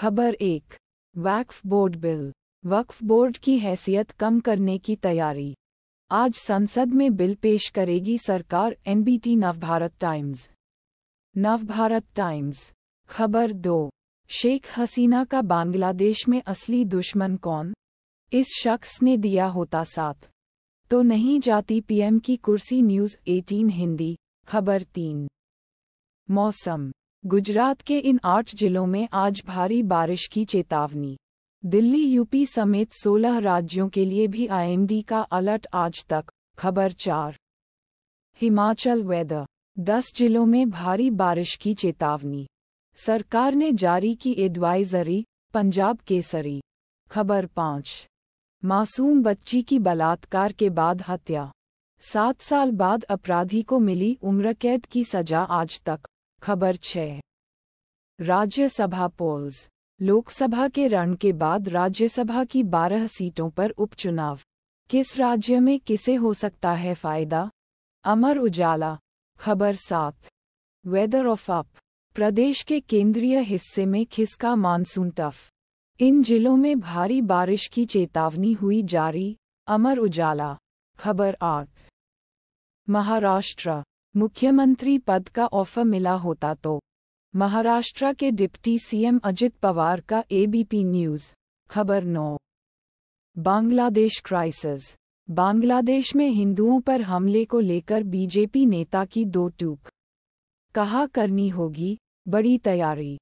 खबर एक वक्फ बोर्ड बिल वक्फ बोर्ड की हैसियत कम करने की तैयारी आज संसद में बिल पेश करेगी सरकार NBT Navbharat Times Navbharat Times खबर दो शेख हसीना का बांग्लादेश में असली दुश्मन कौन इस शख्स ने दिया होता साथ तो नहीं जाती पीएम की कुर्सी न्यूज़ 18 हिंदी खबर तीन मौसम गुजरात के इन आठ जिलों में आज भारी बारिश की चेतावनी दिल्ली यूपी समेत 16 राज्यों के लिए भी आईएमडी का अलर्ट आज तक खबर चार हिमाचल वेदर दस जिलों में भारी बारिश की चेतावनी सरकार ने जारी की एडवाइजरी पंजाब केसरी खबर पाँच मासूम बच्ची की बलात्कार के बाद हत्या सात साल बाद अपराधी को मिली उम्र कैद की सजा आज तक खबर छः राज्यसभा पोल्स लोकसभा के रण के बाद राज्यसभा की 12 सीटों पर उपचुनाव किस राज्य में किसे हो सकता है फायदा अमर उजाला खबर सात वेदर ऑफ अप प्रदेश के केंद्रीय हिस्से में खिसका मानसून टफ इन जिलों में भारी बारिश की चेतावनी हुई जारी अमर उजाला खबर आठ महाराष्ट्र मुख्यमंत्री पद का ऑफर मिला होता तो महाराष्ट्र के डिप्टी सीएम अजित पवार का एबीपी न्यूज़ खबर नौ बांग्लादेश क्राइसिस बांग्लादेश में हिंदुओं पर हमले को लेकर बीजेपी नेता की दो टूक कहा करनी होगी बड़ी तैयारी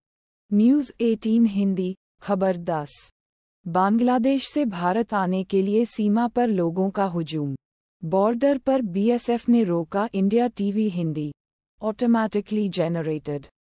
न्यूज़ 18 हिंदी खबर 10 बांग्लादेश से भारत आने के लिए सीमा पर लोगों का हुजूम बॉर्डर पर बीएसएफ ने रोका India TV Hindi automatically generated